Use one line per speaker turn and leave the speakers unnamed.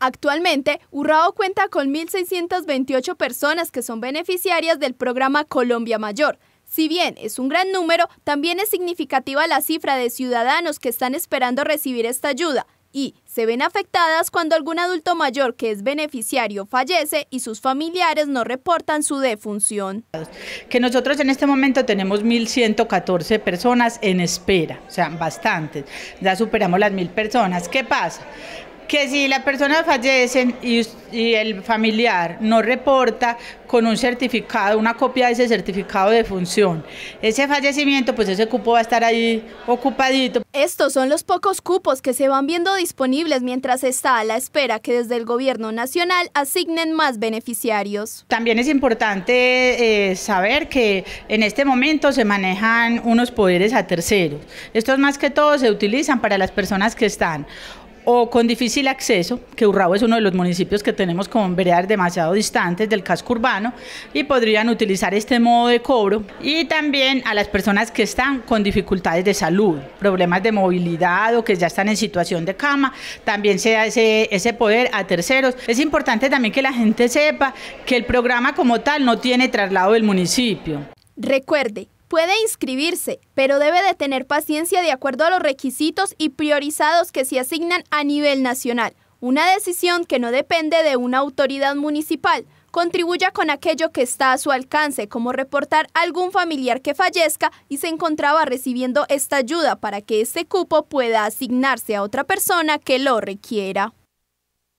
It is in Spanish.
Actualmente, Urrao cuenta con 1.628 personas que son beneficiarias del programa Colombia Mayor. Si bien es un gran número, también es significativa la cifra de ciudadanos que están esperando recibir esta ayuda y se ven afectadas cuando algún adulto mayor que es beneficiario fallece y sus familiares no reportan su defunción.
Que nosotros en este
momento tenemos 1.114 personas en espera,
o sea, bastantes, ya superamos las 1.000 personas. ¿Qué pasa? que si la persona fallece y, el familiar no reporta con un certificado, una
copia de ese certificado de función, ese fallecimiento, pues ese cupo va a estar ahí ocupadito. Estos son los pocos cupos que se van viendo disponibles mientras está a la espera que desde el gobierno nacional asignen más beneficiarios. También es importante
eh, saber que en este momento se manejan unos poderes a terceros. Estos más que todo se utilizan para las personas que están o con difícil acceso, que Urrao es uno de los municipios que tenemos con veredas demasiado distantes del casco urbano y podrían utilizar este modo de cobro. Y también a las personas que están con dificultades de salud, problemas de movilidad o que ya están en situación de cama, también se ese ese poder a terceros. Es importante también que la gente sepa que el programa como tal no tiene traslado del municipio.
Recuerde Puede inscribirse, pero debe de tener paciencia de acuerdo a los requisitos y priorizados que se asignan a nivel nacional. Una decisión que no depende de una autoridad municipal. Contribuya con aquello que está a su alcance, como reportar algún familiar que fallezca y se encontraba recibiendo esta ayuda para que este cupo pueda asignarse a otra persona que lo requiera.